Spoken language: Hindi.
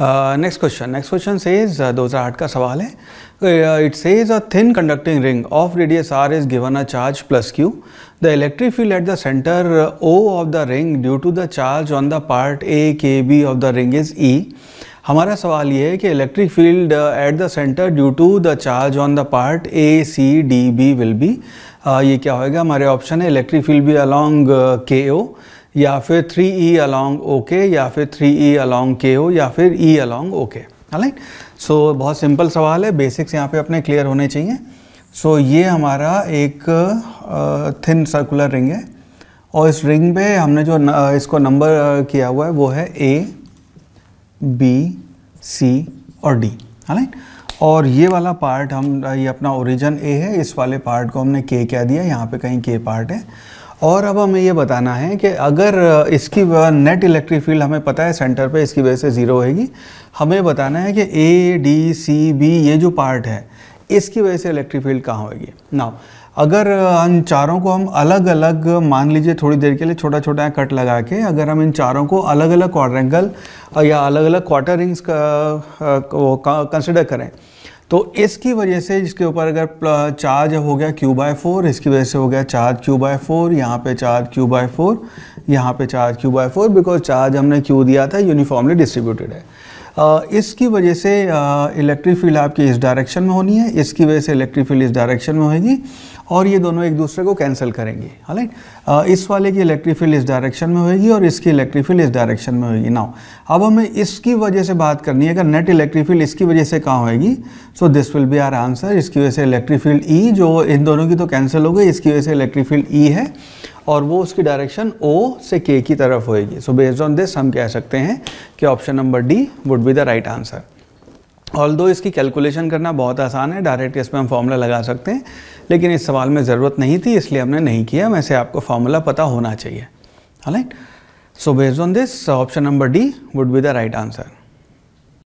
next question next question says दो हज़ार आठ का सवाल है it says a thin conducting ring of radius R is given a charge plus q the electric field at the centre O of the ring due to the charge on the part A K B of the ring is E हमारा सवाल ये है कि electric field at the centre due to the charge on the part A C D B will be ये क्या होएगा हमारे ऑप्शन है इलेक्ट्रिक फील्ड भी अलॉन्ग के ओ या फिर थ्री ई अलॉन्ग ओके या फिर थ्री ई अलॉन्ग के ओ या फिर E along okay right so बहुत सिंपल सवाल है बेसिक्स यहाँ पे अपने क्लियर होने चाहिए सो so, ये हमारा एक थिन सर्कुलर रिंग है और इस रिंग पे हमने जो न, इसको नंबर किया हुआ है वो है ए बी सी और डी राइट और ये वाला पार्ट हम ये अपना ओरिजिन ए है इस वाले पार्ट को हमने के क्या दिया यहाँ पे कहीं के पार्ट है और अब हमें ये बताना है कि अगर इसकी नेट इलेक्ट्रिक फील्ड हमें पता है सेंटर पे इसकी वजह से ज़ीरो होगी हमें बताना है कि ए डी सी बी ये जो पार्ट है इसकी वजह से इलेक्ट्रिक फील्ड कहाँ होगी ना अगर इन चारों को हम अलग अलग मान लीजिए थोड़ी देर के लिए छोटा छोटा कट लगा के अगर हम इन चारों को अलग अलग क्वाड्रेंगल या अलग अलग क्वार्टर रिंग्स का वो कंसिडर करें तो इसकी वजह से इसके ऊपर अगर चार्ज हो गया क्यू बाय फोर इसकी वजह से हो गया चार्ज क्यू बाय फोर यहाँ पे चार्ज क्यू बाय फोर यहाँ पे charge q by four because charge हमने क्यों दिया था यूनिफॉर्मली डिस्ट्रीब्यूटेड है इसकी वजह से इलेक्ट्रिक फील्ड आपकी इस डायरेक्शन में होनी है इसकी वजह से इलेक्ट्रिक फील्ड इस डायरेक्शन में होगी और ये दोनों एक दूसरे को कैंसिल करेंगे हालांकि इस वाले की इलेक्ट्रिक फील्ड इस डायरेक्शन में होगी और इसकी इलेक्ट्रिक फील्ड इस डायरेक्शन में होगी नाउ अब हमें इसकी वजह से बात करनी है अगर नेट इलेक्ट्रिक फील्ड इसकी वजह से कहाँ होगी so this will be our answer इसकी वजह से इलेक्ट्रिक फील्ड ई जो इन दोनों की तो कैंसिल हो गई इसकी वजह से इलेक्ट्रिक फील्ड ई है और वो उसकी डायरेक्शन ओ से के की तरफ होएगी सो बेस्ड ऑन दिस हम कह सकते हैं कि option number D would be the right answer all दो इसकी कैलकुलेशन करना बहुत आसान है डायरेक्ट इसमें हम फॉर्मूला लगा सकते हैं लेकिन इस सवाल में ज़रूरत नहीं थी इसलिए हमने नहीं किया वैसे आपको फॉर्मूला पता होना चाहिए right so based on this option number D would be the right answer